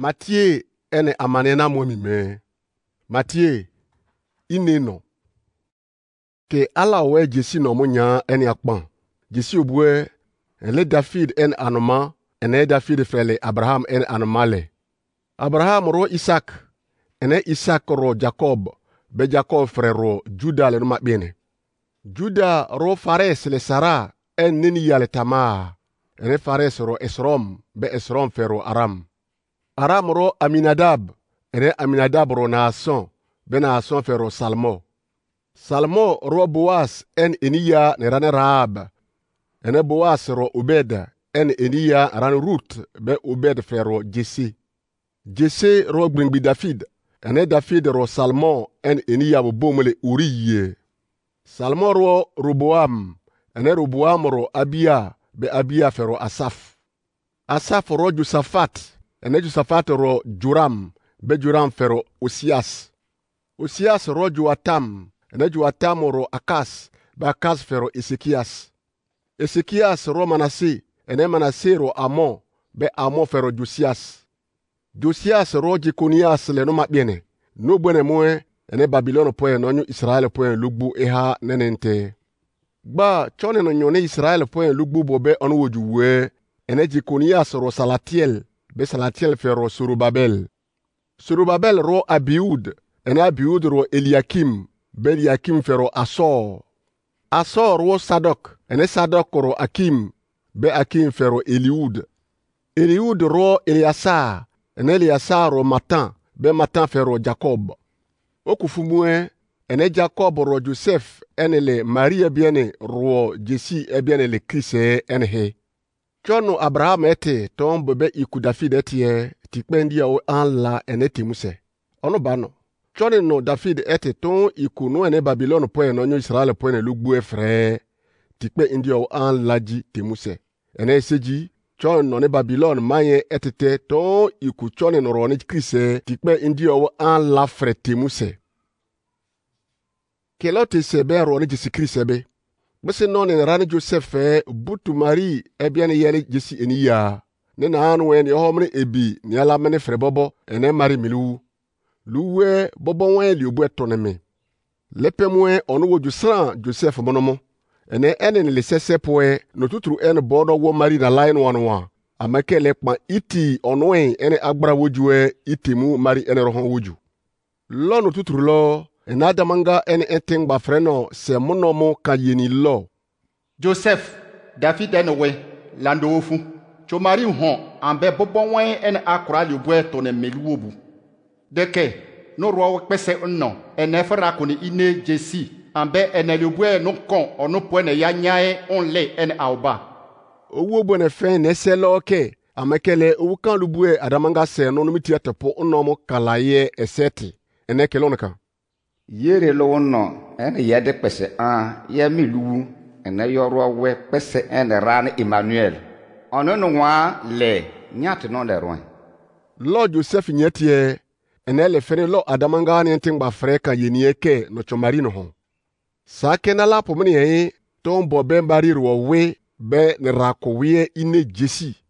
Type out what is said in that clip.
Matie ɛne amane na mwemimee. Matie, inne nɔ. Ke alawɔɛ dzesi mo nyaa ɛne akpã. Dzesi obuɛ, ɛlɛ David en anɔma ene David fɛ Abraham en anɔma le. Abraham ro Isak, ene Isak ro Jacob, be Jacob frɛ ro Juda le numa bene. Juda rɔ Fares le Sara ɛne Neniya le Tamar, ene Fares ro Esrom, be Esrom fɛ rɔ Aram aram ro aminadab re aminadab ro naason be naason fe ro salmo salmo ro boas en eniya ne rane raab ene boas ro obed en eniya ran rut be obed fe ro Jesse jesi ro gbrengbi david ene david ro salmo en eniya bo bomle uriye salmo ro roboam ene roboam ro abia be abia fe ro asaf asaf ro josafat ɛnɛ josafat rɔ juram, bɛ juram fɛrɛ osias osias rɔ juatam, ɛnɛ joatam rɔ akas bɛ akas fɛrɛ esekias esekias rɔ manase ɛnɛ manase rɔ amɔ bɛ amɔ fɛrɛ josias josias rɔ jekonias lɛ noma kpɛnɛ no bɔnɛ mɔɛ ɛnɛ babilɔn pɔɛ nɔnyo israɛl pɔɛ lugbo eha nɛnɛntɛ gba tsɔnɛ nɔnyɔ ne israɛl pɔɛ lugbo bɔ bɛ ɔnuwoju wɛ ɛnɛ jekonias rɔ salatiel be fero surubabel surubabel ro abiud en abiud ro eliakim be eliakim asor Asor. Asor ro Sadok, ene ro ro akim be akim ferro eliud eliud ro eliasar ene eliasar ro matan be matan fero Jacob. okufumue o Jacob ene Joseph, ro josef ene le maria ro e e ro jesi ɛbiɛne e le kristɛ ene he tsɔnu abraham ɛtì tɔn bɛbɛ iku dafi ɖe tiɛ tikpɛndiawo an la ɛnɛ tìmusɛ ɔnu banɔ tsɔnu nɔ dafi ɛtì tɔn iku nɔ ɛnɛ babilɔn pɔɛ nɔnyɔ israel pɔɛ nɛ lugbu ɛfrɛ tikpɛndiawo an la dzi tìmusɛ ɛnɛ sedzi tsɔnu nɔ ne babilɔn mayɛ ɛtitɛ tɔn iku tsɔnu nɔrɔ ne kirisɛ tikpɛndiawo an la frɛ tìmusɛ kɛlɛ ti sɛ bɛ rɔ ne jesi kirisɛ bɛ gbese nɔɔne rane joseph fɛ butu mari ɛbiɛni yɛli jesi eni yaa ne naanu wɛ ni ɔhɔmini ebi ni alamini fɛrɛ bɔbɔ ɛnɛ mari miliwu luwɛ bɔbɔ wɛ liobu ɛtɔni mi lɛpɛmuɛ ɔnuwo josran joseph mɔnɔmɔ ɛnɛ ɛni ni lisɛsɛ poɛ notuturu ɛni bɔɔdɔ wɔ mari na lai nuwanuwa amɛkɛ lɛ kpa iti ɔnuwɛ ɛni agbara wojuɛ itemu mari ɛni rɔhɔn woju lɔnu tuturu lɔ enadamanga ene etingba freno se munomo ka yeni lo joseph david ene we landowo fún tso mari hɔn an bɛ bɔbɔ wɛn ene akora libɔɛ tɔnɛ meliwo bu deke norɔ kpɛsɛ nnɔ ene fɛra kɔni ine jesi an bɛ ene libɔɛ no kɔn ɔno pɔ ene ya nyaɛ ɔn lɛ ene awuba. owó bɔnɛ fɛn nɛsɛ lɔ kɛ amekele owu kan libɔɛ adamanga sɛ nɔnɔmi tiɛ tɛ po nnɔmɔ kala yɛ ɛsɛ ti ɛnɛ yere lowo no ene yede pese an ye miluwu ene yoro we pese ene ran Emmanuel ono no wa le nyate no le ron Lord Joseph nyetie ene le fere lo adamanga ne tingba fere ka yeni eke no chomari no ho sake na lapo mne yen ton bo ben bari ro we be ne rakowe ine jesi